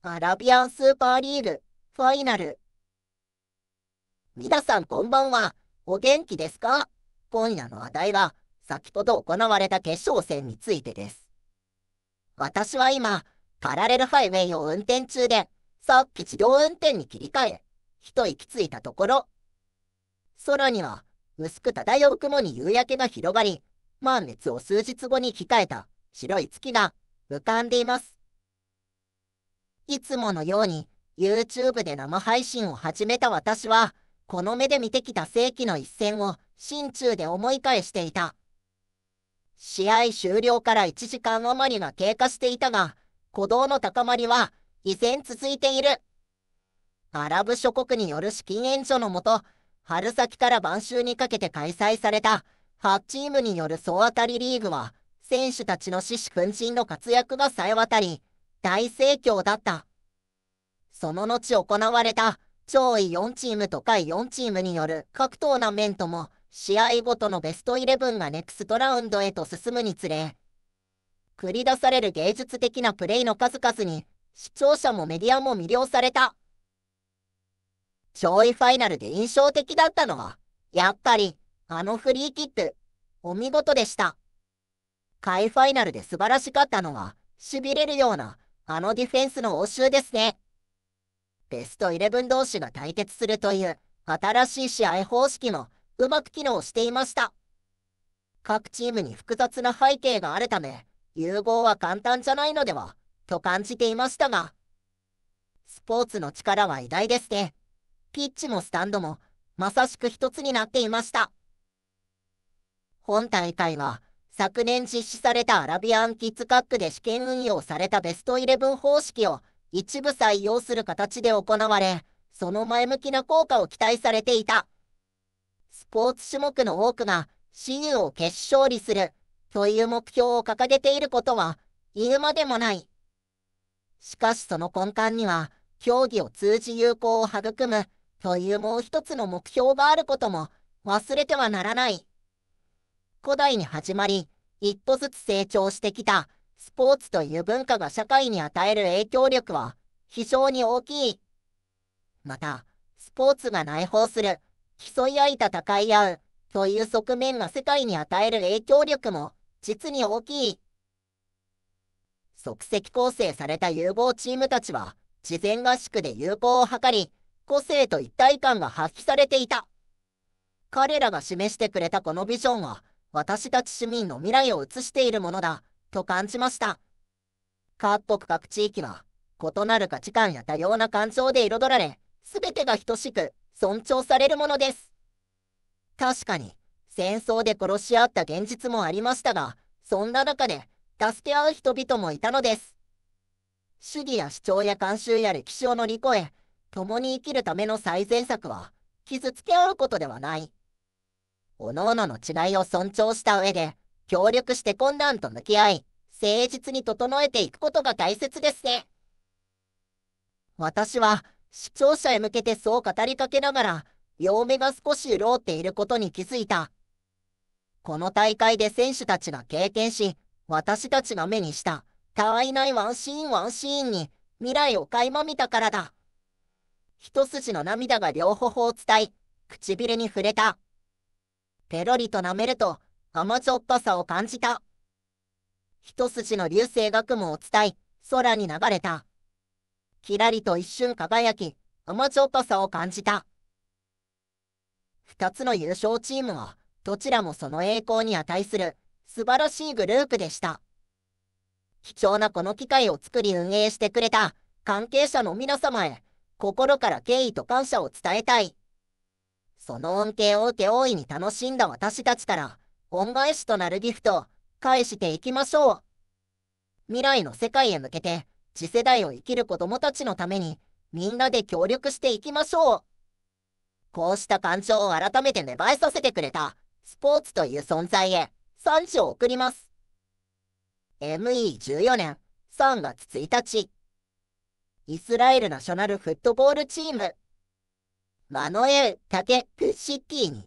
アラビアンスーパーリーグファイナル。皆さんこんばんは。お元気ですか今夜の話題は、先ほど行われた決勝戦についてです。私は今、パラレルハイウェイを運転中で、さっき自動運転に切り替え、一息ついたところ。空には、薄く漂う雲に夕焼けが広がり、満月を数日後に控えた白い月が浮かんでいます。いつものように YouTube で生配信を始めた私は、この目で見てきた世紀の一戦を心中で思い返していた。試合終了から1時間余りが経過していたが、鼓動の高まりは依然続いている。アラブ諸国による資金援助のもと、春先から晩秋にかけて開催された8チームによる総当たりリーグは、選手たちの獅子奮陣の活躍がさえ渡り、大盛況だった。その後行われた上位4チームと下位4チームによる各トーナメントも試合ごとのベストイレブンがネクストラウンドへと進むにつれ繰り出される芸術的なプレイの数々に視聴者もメディアも魅了された上位ファイナルで印象的だったのはやっぱりあのフリーキックお見事でした下位ファイナルで素晴らしかったのは痺れるようなあのディフェンスの応酬ですね。ベストイレブン同士が対決するという新しい試合方式もうまく機能していました。各チームに複雑な背景があるため、融合は簡単じゃないのでは、と感じていましたが、スポーツの力は偉大ですね。ピッチもスタンドも、まさしく一つになっていました。本大会は、昨年実施されたアラビアンキッズカックで試験運用されたベストイレブン方式を一部採用する形で行われ、その前向きな効果を期待されていた。スポーツ種目の多くが CU を決勝利するという目標を掲げていることは言うまでもない。しかしその根幹には、競技を通じ友好を育むというもう一つの目標があることも忘れてはならない。古代に始まり、一歩ずつ成長してきた、スポーツという文化が社会に与える影響力は、非常に大きい。また、スポーツが内包する、競い合い戦い合う、という側面が世界に与える影響力も、実に大きい。即席構成された有望チームたちは、事前合宿で友好を図り、個性と一体感が発揮されていた。彼らが示してくれたこのビジョンは、私たち市民の未来を映しているものだ、と感じました。各国各地域は、異なる価値観や多様な感情で彩られ、全てが等しく尊重されるものです。確かに、戦争で殺し合った現実もありましたが、そんな中で、助け合う人々もいたのです。主義や主張や慣習や歴史を乗り越え、共に生きるための最善策は、傷つけ合うことではない。各々の違いを尊重した上で、協力して困難と向き合い、誠実に整えていくことが大切ですね。私は、視聴者へ向けてそう語りかけながら、両目が少し潤っていることに気づいた。この大会で選手たちが経験し、私たちが目にした、たわいないワンシーンワンシーンに、未来を垣間見たからだ。一筋の涙が両頬を伝い、唇に触れた。ペロリと舐めると甘じょっぱさを感じた。一筋の流星が雲を伝い、空に流れた。キラリと一瞬輝き、甘じょっぱさを感じた。二つの優勝チームは、どちらもその栄光に値する、素晴らしいグループでした。貴重なこの機会を作り運営してくれた、関係者の皆様へ、心から敬意と感謝を伝えたい。その恩恵を受け大いに楽しんだ私たちから、恩返しとなるギフト、返していきましょう。未来の世界へ向けて、次世代を生きる子供たちのために、みんなで協力していきましょう。こうした感情を改めて芽生えさせてくれた、スポーツという存在へ、賛辞を送ります。ME14 年3月1日、イスラエルナショナルフットボールチーム、タケ・絵、ッシティに。